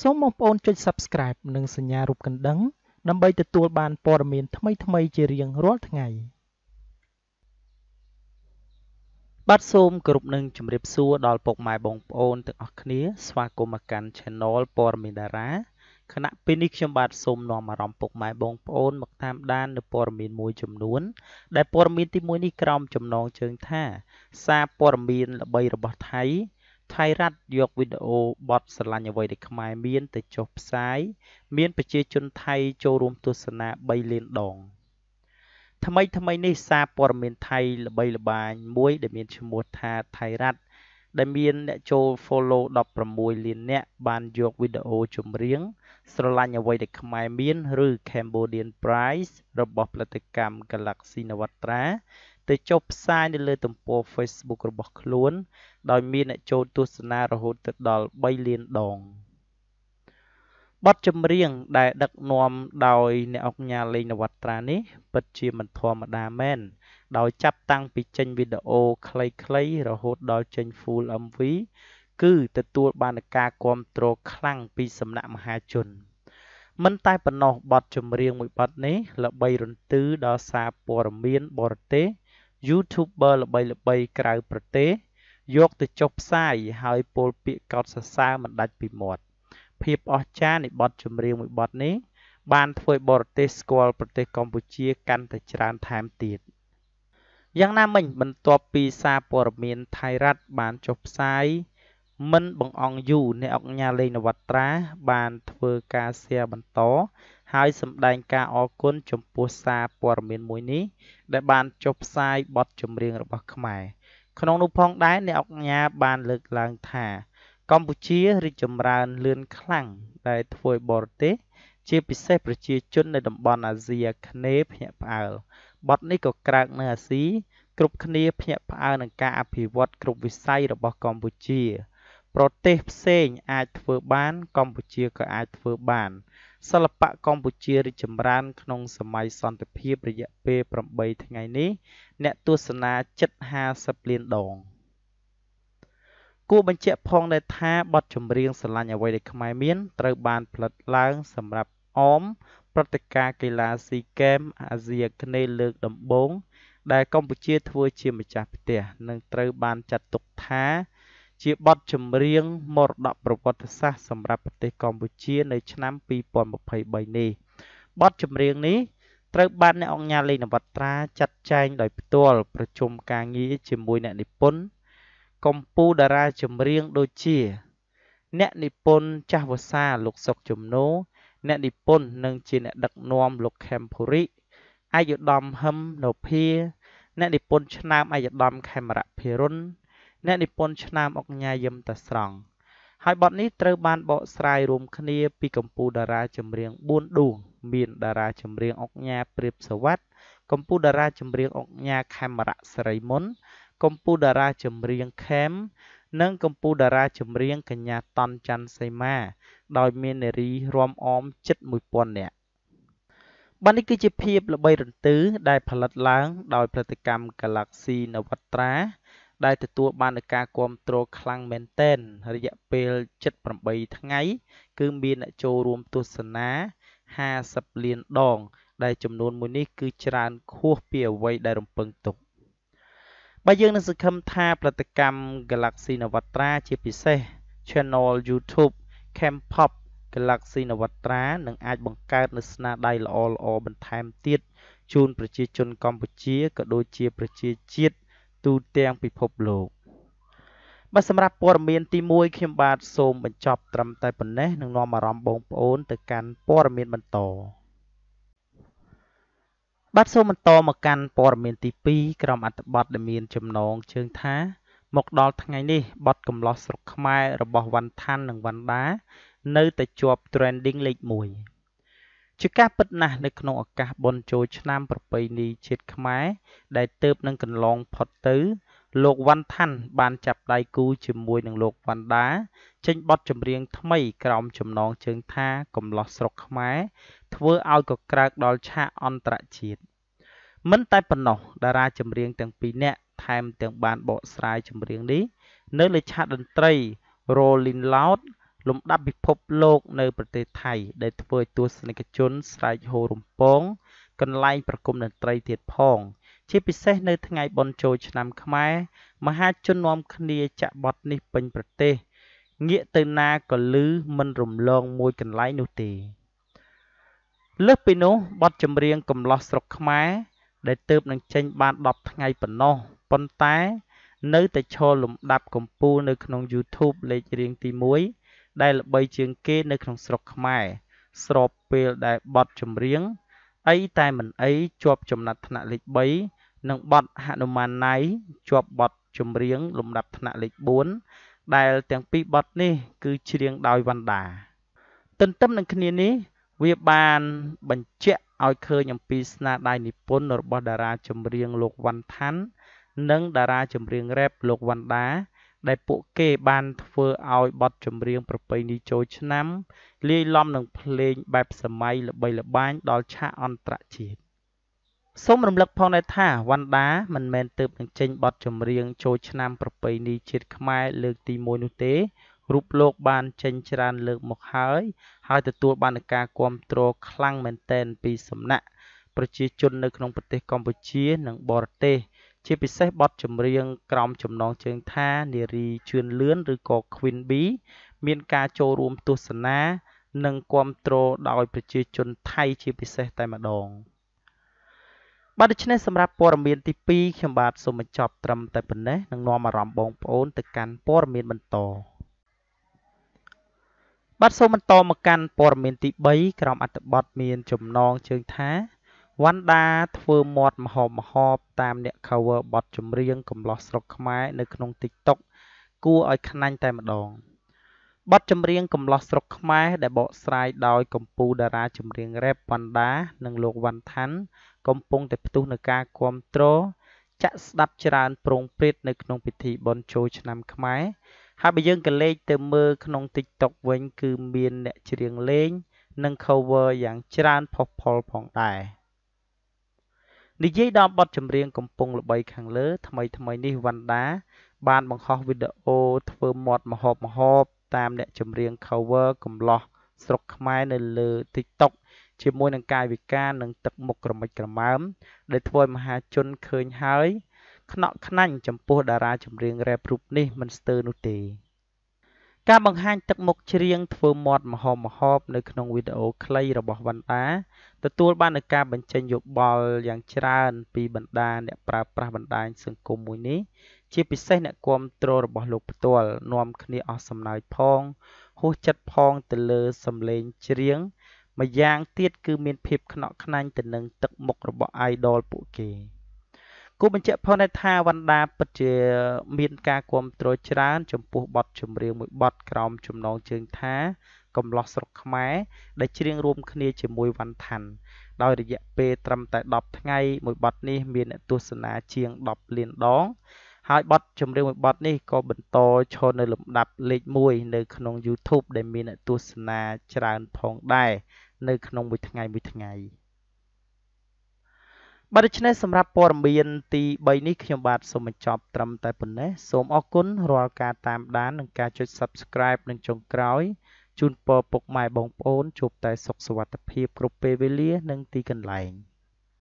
សូមបងប្អូនចុច Subscribe និងសញ្ញារូបកណ្ដឹងដើម្បីទទួលបានព័ត៌មាន ថ្មីៗជារៀងរាល់ថ្ងៃបាទសូមគោរពនឹងជម្រាបសួរដល់ពុកម៉ែបងប្អូនទាំងអស់គ្នាស្វាគមន៍មកកាន់ Channel ព័ត៌មានតារាគណៈពេលនេះខ្ញុំបាទសូមនាំអារម្មណ៍ពុកម៉ែបងប្អូនមកតាមដាននៅព័ត៌មានមួយចំនួន ដែលព័ត៌មានទី1នេះក្រោមចំណងជើងថាសារព័ត៌មាន ល្បីរបស់ថៃថៃរ៉ាត់យកវីដេអូបទស្រឡាញ់អ្វីដែលខ្មែរមានទៅចុះផ្សាយ មាន ប្រជាជនថៃចូលរួមទស្សនា3លានដងថ្មីថ្មីនេះសារព័ត៌មាន ថៃល្បីល្បាញមួយ ដែលមានឈ្មោះថាថៃរ៉ាត់ដែលមាន អ្នកចូល follow 16លានអ្នកបានយកវីដេអូចម្រៀងស្រឡាញ់អ្វីដែលខ្មែរមានឬ Cambodian Prize របស់ផលិតកម្ម Galaxy Navatra ទៅចុះផ្សាយនៅលើ ទំព័រ Facebook របស់ខ្លួន ដោយមានអ្នកចូលទស្សនារហូតទៅដល់3លានដងបទចម្រៀង ដែលដឹកនាំដោយអ្នកអង្គញាលេងនវត្រានេះពិតជាមិនធម្មតាមែនដោយចាប់តាំងពីចេញវីដេអូខ្លីៗរហូតដល់ចេញ full MV គឺទទួលបានការគ្រប់គ្រងខ្លាំង ពីសំណាក់មហាជនមិនតែប៉ុណ្ណោះបទចម្រៀងមួយបទនេះល្បីរន្ទឺដល់សារព័ត៌មានបរទេស YouTuber ល្បីៗក្រៅប្រទេសយកទៅចុះផ្សាយហើយពោលពាក្យកោតសរសើរមិនដាច់ពីមាត់ភាពអស្ចារ្យនៃបទចម្រៀងមួយបទនេះ បានធ្វើឲ្យបរទេសស្គាល់ប្រទេសកម្ពុជាកាន់តែច្រើនថែមទៀតយ៉ាងណាមិញបន្ទាប់ពីសារព័ត៌មានថៃរដ្ឋបានចុះផ្សាយ មិនបងអង្គយូអ្នកអង្គញាលេងនវត្រាបានធ្វើការ share បន្តហើយសម្ដែងការអរគុណចំពោះសារព័ត៌មានមួយនេះដែលបានចុះផ្សាយបទចម្រៀងរបស់ខ្មែរក្នុងនោះផងដែរអ្នកអង្គញាបានលើកឡើងថាកម្ពុជារីកចម្រើនលឿនខ្លាំងដែលធ្វើឲ្យបរទេសជាពិសេសប្រជាជននៅតំបន់អាស៊ីអាគ្នេយ៍ភ្ញាក់ផ្អើលបទនេះក៏ក្រើកនៅអាស៊ីគ្រប់គ្នាភ្ញាក់ផ្អើលនឹងការអភិវឌ្ឍគ្រប់វិស័យរបស់កម្ពុជា ប្រទេសផ្សេងអាចធ្វើបានកម្ពុជាក៏អាចធ្វើបានសិល្បៈកម្ពុជារីកចម្រើន ក្នុង សម័យសន្តិភាពរយៈពេល8ថ្ងៃនេះ អ្នកទស្សនាជិត50លានដងគួរបញ្ជាក់ផង ដែរថាបទចម្រៀងស្រឡាញ់អ្វីដែលខ្មែរមានត្រូវបានផលិតឡើងសម្រាប់អមព្រឹត្តិការណ៍កីឡាស៊ីហ្គេមអាស៊ីអាគ្នេយ៍លើកដំបូង ដែលកម្ពុជាធ្វើជាម្ចាស់ផ្ទះនិងត្រូវបានចាត់ទុកថាជាបទចម្រៀងមរតកប្រវត្តិសាស្ត្រសម្រាប់ប្រទេសកម្ពុជានៅឆ្នាំ2023នេះបទចម្រៀងនេះត្រូវបានអ្នកអង្គការលេខនវត្រាចាត់ចែងដោយផ្ទាល់ប្រជុំការងារជាមួយអ្នកនិពន្ធកម្ពូតារាចម្រៀងដូចជា អ្នកនិពន្ធចាស់វសាលោកសុកជំនោអ្នកនិពន្ធនិងជាអ្នកដឹកនាំលោកខេមភូរី អាយុដំហឹមណូភាអ្នកនិពន្ធឆ្នើមអាយុដំខេមរៈភិរុនអ្នកនិពន្ធឆ្នាំអុកញ៉ាយឹមតាស្រង់ហើយបទនេះត្រូវបានបកស្រាយរួមគ្នាពីកម្ពុជាតារាចម្រៀង4ដួងមានតារាចម្រៀងអុកញ៉ាព្រាបសវັດកម្ពុជាតារាចម្រៀងអុកញ៉ាខេមរៈសរីមុនកម្ពុជាតារាចម្រៀងខេមនិងកម្ពុជាតារាចម្រៀង កញ្ញាតន់ច័ន្ទសីមា ដោយមាននារីរួមអមជិត1000នាក់បាននេះគឺជាភាពល្បីរន្ទឺដែលផលិតឡើង ដោយផលិតកម្ម Galaxy នវត្រាដែលទទួលបាននូវការគាំទ្រខ្លាំងមែនទែនរយៈពេល78ថ្ងៃ គឺមានអ្នកចូលរួមទស្សនា50លានដង ដែលចំនួនមួយនេះគឺច្រើនខួសពីអ្វីដែលរំពឹងទុកបើយើងនឹងសង្ឃឹមថាប្រតិកម្ម Galaxy Navatra ជាពិសេស Channel YouTube Campop Galaxy Navatra នឹងអាចបង្កើតនូវស្នាដៃល្អៗបន្ថែមទៀតជូនប្រជាជនកម្ពុជាក៏ដូចជាប្រជាជាតិទូទាំងពិភពលោកបាទសម្រាប់ព័ត៌មានទី1ខ្ញុំបាទសូមបញ្ចប់ត្រឹមតែប៉ុណ្ណេះនឹងនាំអារម្មណ៍បងប្អូនទៅកាន់ព័ត៌មានបន្តបាទសូមបន្តមកកាន់ព័ត៌មានទី2ក្រុមអត្ថបទដែលមាន ចំណងជើងថា មកដល់ថ្ងៃនេះបត់កំឡោះស្រុកខ្មែររបស់វ៉ាន់ថាន់និងវ៉ាន់ដា នៅតែជាប់ trending លេខ1ជាការពិតណាស់នៅក្នុងឱកាសបុណ្យចូលឆ្នាំប្រពៃណីជាតិខ្មែរដែលទើបនឹងកន្លងផុតទៅលោកវ៉ាន់ថាន់បានចាប់ដៃគូជាមួយនឹងលោកវ៉ាន់ដា ចេញបទចម្រៀងថ្មីក្រោមចំណងជើងថាកំឡោះស្រុកខ្មែរធ្វើឲ្យកក្រើកដល់ឆាកអន្តរជាតិមិនតែប៉ុណ្ណោះតារាចម្រៀងទាំងពីរនាក់ថែមទាំងបានបកស្រាយចម្រៀងនេះនៅលើឆាកតន្ត្រី Rolling Loud លំដាប់ពិភពលោកនៅប្រទេសថៃ ដែលធ្វើឲ្យទស្សនិកជនស្រែកហូររំពង កន្លែងប្រគំតន្ត្រីទៀតផង ជាពិសេសនៅថ្ងៃបុណ្យចូលឆ្នាំខ្មែរមហាជននាំគ្នាចាក់បត់នេះពេញប្រទេសងាកទៅណាក៏លឺមិនរំលងមួយកន្លែងនោះទេលើសពីនោះបទចម្រៀងកំឡោះស្រុកខ្មែរដែលទៅនឹងចេញបាន10ថ្ងៃប៉ុណ្ណោះប៉ុន្តែនៅតែឈរលំដាប់កំពូលនៅក្នុង YouTube លេខរៀងទី1ដែលល្បីជាងគេ នៅក្នុងស្រុកខ្មែរស្របពេលដែលបទចម្រៀងអីតែមិនអីជាប់ចំណាត់ថ្នាក់លេខ3និងបទហនុមានណៃជាប់បទចម្រៀងលំដាប់ថ្នាក់លេខ4ដែលទាំងពីរបទនេះគឺច្រៀងដោយវណ្ណដា ទន្ទឹមនឹងគ្នានេះវាបានបញ្ជាក់ឲ្យឃើញអំពីស្នាដៃនិពន្ធរបស់ តារាចម្រៀងលោកវណ្ណឋាននិងតារាចម្រៀងរ៉េបលោកវណ្ណដាដែលពួកគេបានធ្វើឲ្យបទចម្រៀង ប្រពៃណីចូលឆ្នាំ លាយឡំនឹងភ្លេងបែបសម័យល្បីល្បាញដល់ឆាកអន្តរជាតិសូមរំលឹកផងដែរថាវ៉ាន់ដាមិនមែនទើបនឹងចេញបទចម្រៀងចូលឆ្នាំ ប្រពៃណីជាតិខ្មែរលើកទី1នោះទេ រូបលោកបាន ចេញច្រើន លើកមកហើយ ហើយទទួល បានការគាំទ្រខ្លាំងមែនទែនពីសំណាក់ប្រជាជននៅក្នុងប្រទេសកម្ពុជា និងបរទេស។ជាពិសេសបទចម្រៀងក្រោមចំណងជើងថា នារីជឿនលឿនឬក៏ Queen Bee មានការចូលរួមទស្សនា និងគ្រប់គ្រងដោយប្រជាជនថៃជាពិសេសតែម្ដងបាទដូច្នេះសម្រាប់ព័ត៌មាន ទី2ខ្ញុំបាទសូមបញ្ចប់ត្រឹមតែប៉ុណ្ណេះនឹងនាំអារម្មណ៍បងប្អូនទៅកាន់ព័ត៌មានបន្តបាទសូមបន្តមកកាន់ព័ត៌មាន ទី3ក្រុមអត្ថបទមានចំណងជើងថាវណ្ណដាធ្វើមាត់ម្ហូបម្ហបតាម អ្នក cover បទចម្រៀង កំលោះស្រុកខ្មែរនៅក្នុង TikTok គួរឲ្យខ្នាញ់តែម្ដងបទចម្រៀងកំលោះស្រុកខ្មែរដែលបកស្រាយដោយកំពូលតារាចម្រៀង rap វណ្ណដានិងលោកវណ្ណឋានកំពុងតែផ្ទុះនឹងការគ្រប់គ្រងចាក់ស្ដាប់ច្រើនប្រងព្រឹត្តនៅក្នុងពិធីបុណ្យចូលឆ្នាំខ្មែរហើយបើយើងក៏លេខទៅមើលក្នុង TikTok វិញ គឺមានអ្នកច្រៀងលេងនិង cover យ៉ាងច្រើនផុសផុលផងដែរ។និយាយដល់បទចម្រៀងកំពុងល្បីខាងលើថ្មីថ្មីនេះវណ្ណដាបានបង្ហោះវីដេអូធ្វើមាត់មហោបមហោបតាមអ្នកចម្រៀង cover កំឡោះស្រុកខ្មែរនៅលើ TikTok ជាមួយនឹងកាយវិការនិងទឹកមុខក្រមិចក្រមើមដែលធ្វើឲ្យមហាជនឃើញហើយខ្នក់ខ្នាញ់ចំពោះតារាចម្រៀងរ៉េបរូបនេះមិនស្ទើរនោះទេការបង្ហាញទឹកមុខច្រៀងធ្វើមាត់ម្ហូបម្ហូបនៅក្នុងវីដេអូខ្លីរបស់វណ្ណដាទទួលបាននូវការបញ្ចេញយោបល់យ៉ាងច្រើនពីបណ្ដាអ្នកប្រើប្រាស់បណ្ដាញសង្គមមួយនេះជាពិសេសអ្នកគាំទ្ររបស់លោកផ្ទាល់នាំគ្នាអស់សំណើចផងហួសចិត្តផងទៅលើសម្លេងច្រៀងម្យ៉ាងទៀតគឺមានភាពខ្នក់ខ្នាញ់ទៅនឹងទឹកមុខរបស់ idol ពួកគេ។គូបញ្ជាក់ផងដែរថាវណ្ណដាពិតជាមានការគ្រប់គ្រងច្រើនចំពោះបទចម្រៀងមួយបទក្រោមចំណងជើងថា កំឡោះស្រុកខ្មែរដែលច្រៀងរួមគ្នាជាមួយវណ្ណឋាន ដោយរយៈពេលត្រឹមតែ10ថ្ងៃមួយបទនេះមានអ្នកទស្សនាជាង10លានដង ហើយបទចម្រៀងមួយបទនេះក៏បន្តឈរនៅលំដាប់លេខ1នៅក្នុង YouTube ដែលមានអ្នកទស្សនាច្រើនផងដែរនៅក្នុងមួយថ្ងៃមួយថ្ងៃ។បាទដូច្នេះសម្រាប់ព័ត៌មានទី3នេះខ្ញុំបាទសូមបញ្ចប់ត្រឹមតែប៉ុណ្ណេះសូមអរគុណរាល់ការតាមដាននិងការចុច Subscribe និងចុងក្រោយជូនពរពុកម៉ែបងប្អូនជួបតែសុខសុវត្ថិភាពគ្រប់ពេលវេលានិងទីកន្លែង។